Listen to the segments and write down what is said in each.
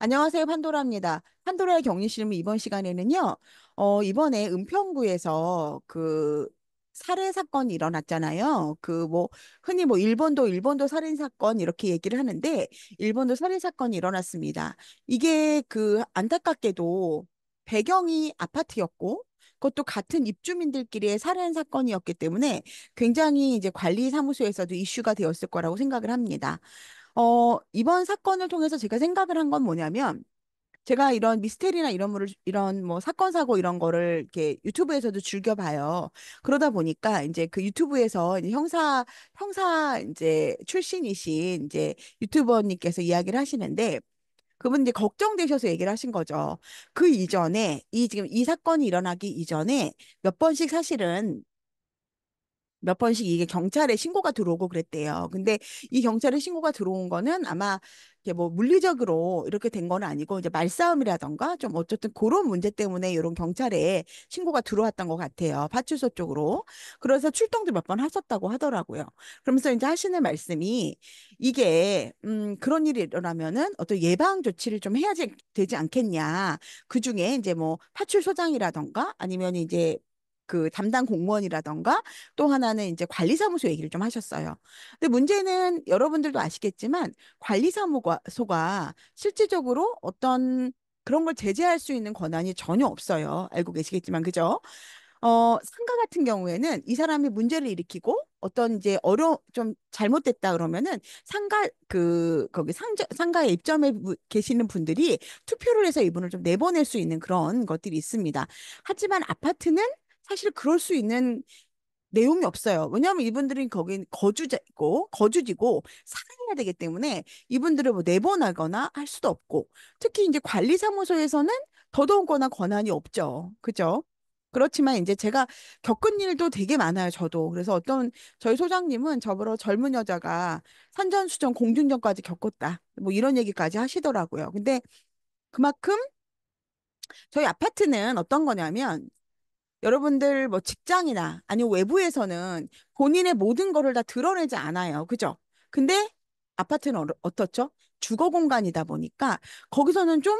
안녕하세요. 판도라입니다. 판도라의 격리실무 이번 시간에는요. 어, 이번에 은평구에서 그 살해 사건이 일어났잖아요. 그 뭐 흔히 뭐 일본도 일본도 살인 사건 이렇게 얘기를 하는데 일본도 살인 사건이 일어났습니다. 이게 그 안타깝게도 배경이 아파트였고 그것도 같은 입주민들끼리의 살인 사건이었기 때문에 굉장히 이제 관리사무소에서도 이슈가 되었을 거라고 생각을 합니다. 어, 이번 사건을 통해서 제가 생각을 한 건 뭐냐면, 제가 이런 미스테리나 이런 물을 이런 뭐 사건 사고 이런 거를 이렇게 유튜브에서도 즐겨 봐요. 그러다 보니까 이제 그 유튜브에서 이제 형사 형사 이제 출신이신 이제 유튜버님께서 이야기를 하시는데 그분 이제 걱정되셔서 얘기를 하신 거죠. 그 이전에 이 지금 이 사건이 일어나기 이전에 몇 번씩 사실은 몇 번씩 이게 경찰에 신고가 들어오고 그랬대요. 근데 이 경찰에 신고가 들어온 거는 아마 이게 뭐 물리적으로 이렇게 된 건 아니고 이제 말싸움이라던가 좀 어쨌든 그런 문제 때문에 이런 경찰에 신고가 들어왔던 것 같아요. 파출소 쪽으로. 그래서 출동도 몇 번 하셨다고 하더라고요. 그러면서 이제 하시는 말씀이 이게 음 그런 일이 일어나면은 어떤 예방 조치를 좀 해야 되지 않겠냐. 그중에 이제 뭐 파출소장이라던가 아니면 이제 그 담당 공무원이라던가 또 하나는 이제 관리사무소 얘기를 좀 하셨어요. 근데 문제는 여러분들도 아시겠지만 관리사무소가 실질적으로 어떤 그런 걸 제재할 수 있는 권한이 전혀 없어요. 알고 계시겠지만 그죠? 어, 상가 같은 경우에는 이 사람이 문제를 일으키고 어떤 이제 어려 좀 잘못됐다 그러면은 상가 그 거기 상자, 상가에 입점해 계시는 분들이 투표를 해서 이분을 좀 내보낼 수 있는 그런 것들이 있습니다. 하지만 아파트는 사실 그럴 수 있는 내용이 없어요. 왜냐하면 이분들은 거긴 거주자고 거주지고 살아야 되기 때문에 이분들을 뭐 내보내거나 할 수도 없고 특히 이제 관리사무소에서는 더더욱 거나 권한이 없죠. 그죠? 그렇지만 이제 제가 겪은 일도 되게 많아요, 저도. 그래서 어떤 저희 소장님은 저보러 젊은 여자가 산전수전 공중전까지 겪었다. 뭐 이런 얘기까지 하시더라고요. 근데 그만큼 저희 아파트는 어떤 거냐면 여러분들 뭐 직장이나 아니면 외부에서는 본인의 모든 거를 다 드러내지 않아요. 그죠? 근데 아파트는 어떻죠? 주거 공간이다 보니까 거기서는 좀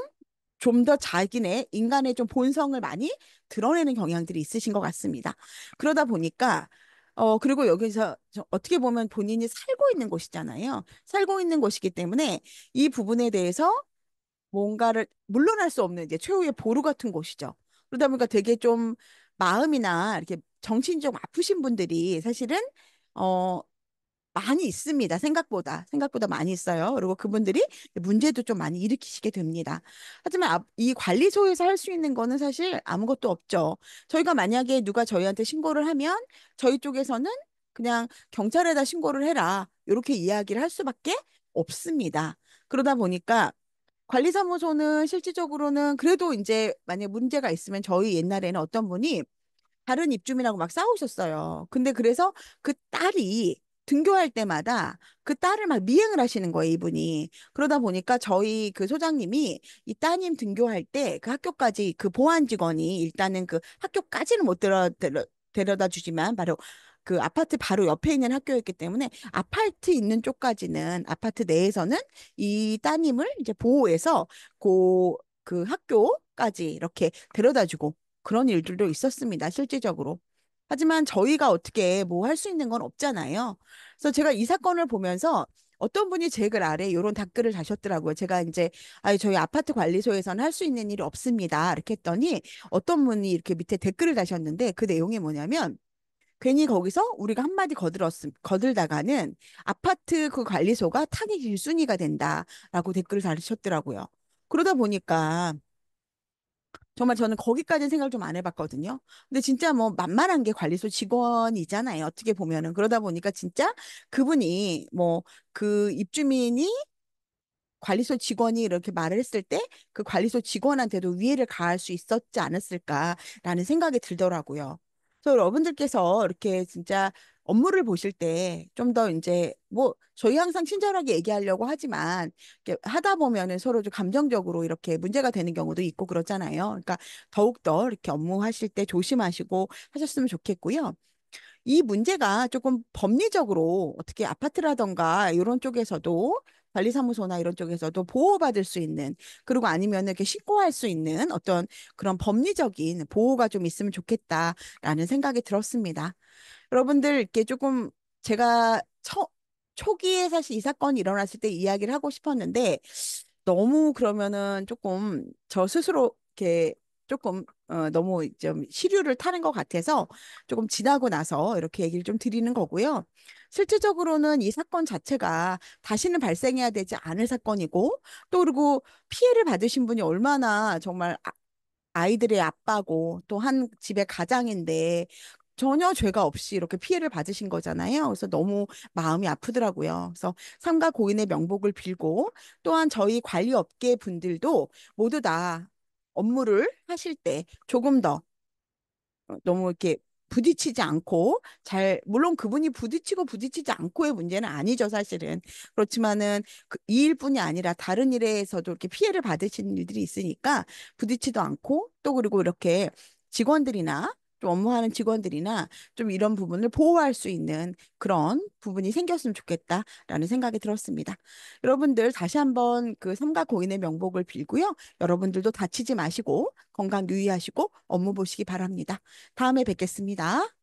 좀 더 자기네 인간의 좀 본성을 많이 드러내는 경향들이 있으신 것 같습니다. 그러다 보니까 어 그리고 여기서 어떻게 보면 본인이 살고 있는 곳이잖아요. 살고 있는 곳이기 때문에 이 부분에 대해서 뭔가를 물러날 수 없는 이제 최후의 보루 같은 곳이죠. 그러다 보니까 되게 좀 마음이나 이렇게 정신적 아프신 분들이 사실은 어 많이 있습니다. 생각보다 생각보다 많이 있어요. 그리고 그분들이 문제도 좀 많이 일으키시게 됩니다. 하지만 이 관리소에서 할 수 있는 거는 사실 아무것도 없죠. 저희가 만약에 누가 저희한테 신고를 하면 저희 쪽에서는 그냥 경찰에다 신고를 해라 이렇게 이야기를 할 수밖에 없습니다. 그러다 보니까 관리사무소는 실질적으로는 그래도 이제 만약 에 문제가 있으면 저희 옛날에는 어떤 분이 다른 입주민하고 막 싸우셨어요. 근데 그래서 그 딸이 등교할 때마다 그 딸을 막 미행을 하시는 거예요, 이분이. 그러다 보니까 저희 그 소장님이 이 따님 등교할 때 그 학교까지 그 보안 직원이 일단은 그 학교까지는 못 들어, 데려, 데려다 주지만 바로 그 아파트 바로 옆에 있는 학교였기 때문에 아파트 있는 쪽까지는 아파트 내에서는 이 따님을 이제 보호해서 고, 그 학교까지 이렇게 데려다주고 그런 일들도 있었습니다. 실질적으로. 하지만 저희가 어떻게 뭐 할 수 있는 건 없잖아요. 그래서 제가 이 사건을 보면서 어떤 분이 제 글 아래 이런 답글을 다셨더라고요. 제가 이제 아 저희 아파트 관리소에서는 할 수 있는 일이 없습니다. 이렇게 했더니 어떤 분이 이렇게 밑에 댓글을 다셨는데 그 내용이 뭐냐면 괜히 거기서 우리가 한마디 거들었음, 거들다가는 아파트 그 관리소가 타기 길순위가 된다라고 댓글을 달으셨더라고요. 그러다 보니까 정말 저는 거기까지는 생각을 좀 안 해봤거든요. 근데 진짜 뭐 만만한 게 관리소 직원이잖아요. 어떻게 보면은. 그러다 보니까 진짜 그분이 뭐 그 입주민이 관리소 직원이 이렇게 말을 했을 때 그 관리소 직원한테도 위해를 가할 수 있었지 않았을까라는 생각이 들더라고요. 서 여러분들께서 이렇게 진짜 업무를 보실 때 좀 더 이제 뭐 저희 항상 친절하게 얘기하려고 하지만 이렇게 하다 보면은 서로 좀 감정적으로 이렇게 문제가 되는 경우도 있고 그렇잖아요. 그러니까 더욱더 이렇게 업무 하실 때 조심하시고 하셨으면 좋겠고요. 이 문제가 조금 법리적으로 어떻게 아파트라던가 이런 쪽에서도 관리사무소나 이런 쪽에서도 보호받을 수 있는 그리고 아니면 이렇게 신고할 수 있는 어떤 그런 법리적인 보호가 좀 있으면 좋겠다라는 생각이 들었습니다. 여러분들 이렇게 조금 제가 처, 초기에 사실 이 사건이 일어났을 때 이야기를 하고 싶었는데 너무 그러면은 조금 저 스스로 이렇게 조금 어, 너무 좀 시류를 타는 것 같아서 조금 지나고 나서 이렇게 얘기를 좀 드리는 거고요. 실질적으로는 이 사건 자체가 다시는 발생해야 되지 않을 사건이고 또 그리고 피해를 받으신 분이 얼마나 정말 아, 아이들의 아빠고 또 한 집의 가장인데 전혀 죄가 없이 이렇게 피해를 받으신 거잖아요. 그래서 너무 마음이 아프더라고요. 그래서 삼가 고인의 명복을 빌고 또한 저희 관리 업계 분들도 모두 다 업무를 하실 때 조금 더 어, 너무 이렇게 부딪히지 않고 잘 물론 그분이 부딪히고 부딪히지 않고의 문제는 아니죠 사실은 그렇지만은 그이 일뿐이 아니라 다른 일에서도 이렇게 피해를 받으시는 일들이 있으니까 부딪히도 않고 또 그리고 이렇게 직원들이나 좀 업무하는 직원들이나 좀 이런 부분을 보호할 수 있는 그런 부분이 생겼으면 좋겠다라는 생각이 들었습니다. 여러분들 다시 한번 그 삼가 고인의 명복을 빌고요. 여러분들도 다치지 마시고 건강 유의하시고 업무 보시기 바랍니다. 다음에 뵙겠습니다.